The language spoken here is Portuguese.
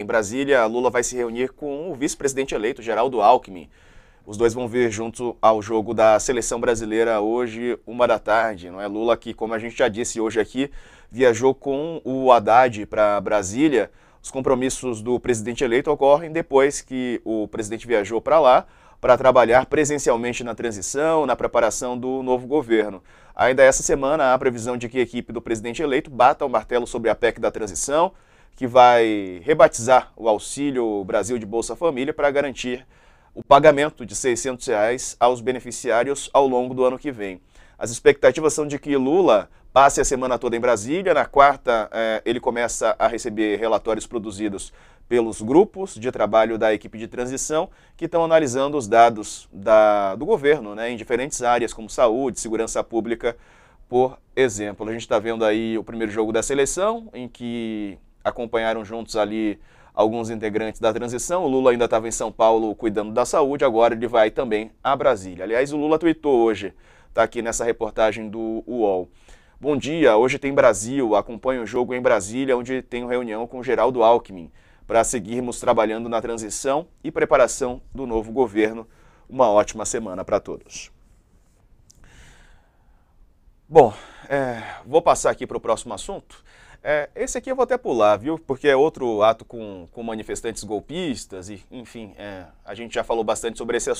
Em Brasília, Lula vai se reunir com o vice-presidente eleito, Geraldo Alckmin. Os dois vão vir junto ao jogo da seleção brasileira hoje, uma da tarde. Não é Lula que, como a gente já disse hoje aqui, viajou com o Haddad para Brasília. Os compromissos do presidente eleito ocorrem depois que o presidente viajou para lá para trabalhar presencialmente na transição, na preparação do novo governo. Ainda essa semana, há a previsão de que a equipe do presidente eleito bata o martelo sobre a PEC da transição que vai rebatizar o Auxílio Brasil de Bolsa Família para garantir o pagamento de R$ 600 reais aos beneficiários ao longo do ano que vem. As expectativas são de que Lula passe a semana toda em Brasília. Na quarta, eh, ele começa a receber relatórios produzidos pelos grupos de trabalho da equipe de transição, que estão analisando os dados da, do governo né, em diferentes áreas, como saúde, segurança pública, por exemplo. A gente está vendo aí o primeiro jogo da seleção, em que acompanharam juntos ali alguns integrantes da transição. O Lula ainda estava em São Paulo cuidando da saúde, agora ele vai também a Brasília. Aliás, o Lula tweetou hoje, está aqui nessa reportagem do UOL. Bom dia, hoje tem Brasil, acompanho o jogo em Brasília, onde tenho reunião com Geraldo Alckmin, para seguirmos trabalhando na transição e preparação do novo governo. Uma ótima semana para todos. Bom, é, vou passar aqui para o próximo assunto. É, esse aqui eu vou até pular, viu? Porque é outro ato com, com manifestantes golpistas, e, enfim, é, a gente já falou bastante sobre esse assunto.